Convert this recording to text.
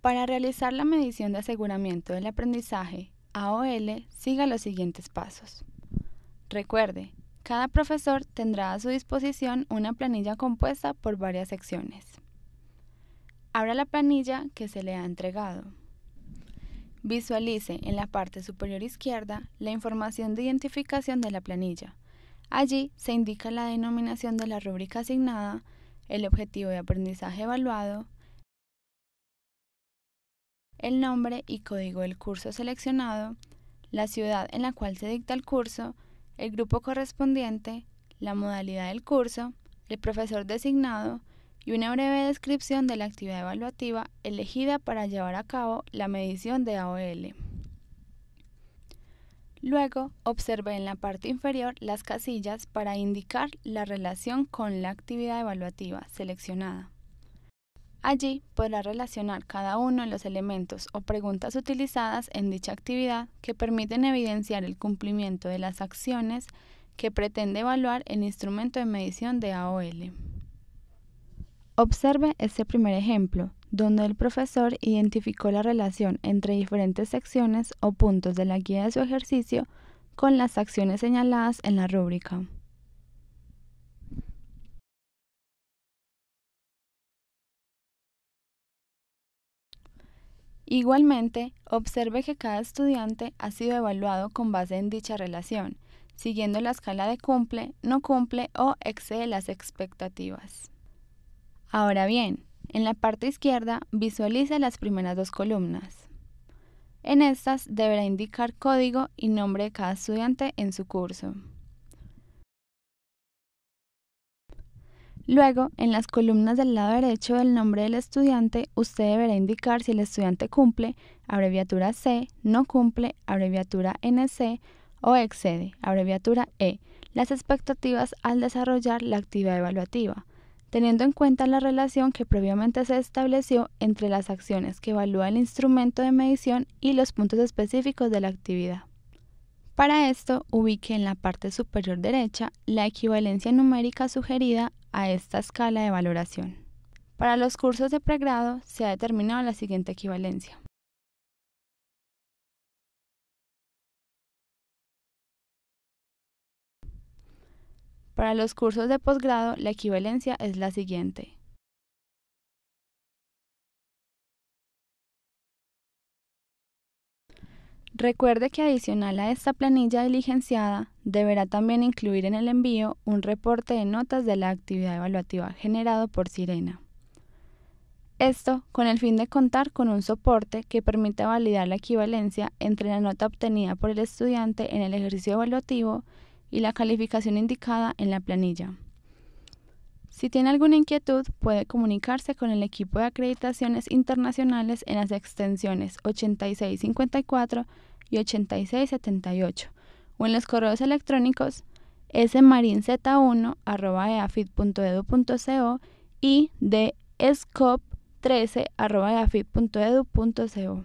Para realizar la medición de aseguramiento del aprendizaje, AOL siga los siguientes pasos. Recuerde, cada profesor tendrá a su disposición una planilla compuesta por varias secciones. Abra la planilla que se le ha entregado. Visualice en la parte superior izquierda la información de identificación de la planilla. Allí se indica la denominación de la rúbrica asignada, el objetivo de aprendizaje evaluado, el nombre y código del curso seleccionado, la ciudad en la cual se dicta el curso, el grupo correspondiente, la modalidad del curso, el profesor designado y una breve descripción de la actividad evaluativa elegida para llevar a cabo la medición de AOL. Luego, observe en la parte inferior las casillas para indicar la relación con la actividad evaluativa seleccionada. Allí podrá relacionar cada uno de los elementos o preguntas utilizadas en dicha actividad que permiten evidenciar el cumplimiento de las acciones que pretende evaluar el instrumento de medición de AOL. Observe este primer ejemplo, donde el profesor identificó la relación entre diferentes secciones o puntos de la guía de su ejercicio con las acciones señaladas en la rúbrica. Igualmente, observe que cada estudiante ha sido evaluado con base en dicha relación, siguiendo la escala de cumple, no cumple o excede las expectativas. Ahora bien, en la parte izquierda visualice las primeras dos columnas. En estas deberá indicar código y nombre de cada estudiante en su curso. Luego, en las columnas del lado derecho del nombre del estudiante, usted deberá indicar si el estudiante cumple, abreviatura C, no cumple, abreviatura NC o excede, abreviatura E, las expectativas al desarrollar la actividad evaluativa, teniendo en cuenta la relación que previamente se estableció entre las acciones que evalúa el instrumento de medición y los puntos específicos de la actividad. Para esto, ubique en la parte superior derecha la equivalencia numérica sugerida a esta escala de valoración. Para los cursos de pregrado se ha determinado la siguiente equivalencia. Para los cursos de posgrado, la equivalencia es la siguiente. Recuerde que adicional a esta planilla diligenciada, deberá también incluir en el envío un reporte de notas de la actividad evaluativa generado por Sirena. Esto con el fin de contar con un soporte que permita validar la equivalencia entre la nota obtenida por el estudiante en el ejercicio evaluativo y la calificación indicada en la planilla. Si tiene alguna inquietud, puede comunicarse con el equipo de acreditaciones internacionales en las extensiones 8654 y 8678 o en los correos electrónicos smarinz1.eafit.edu.co e e y de 13eafiteduco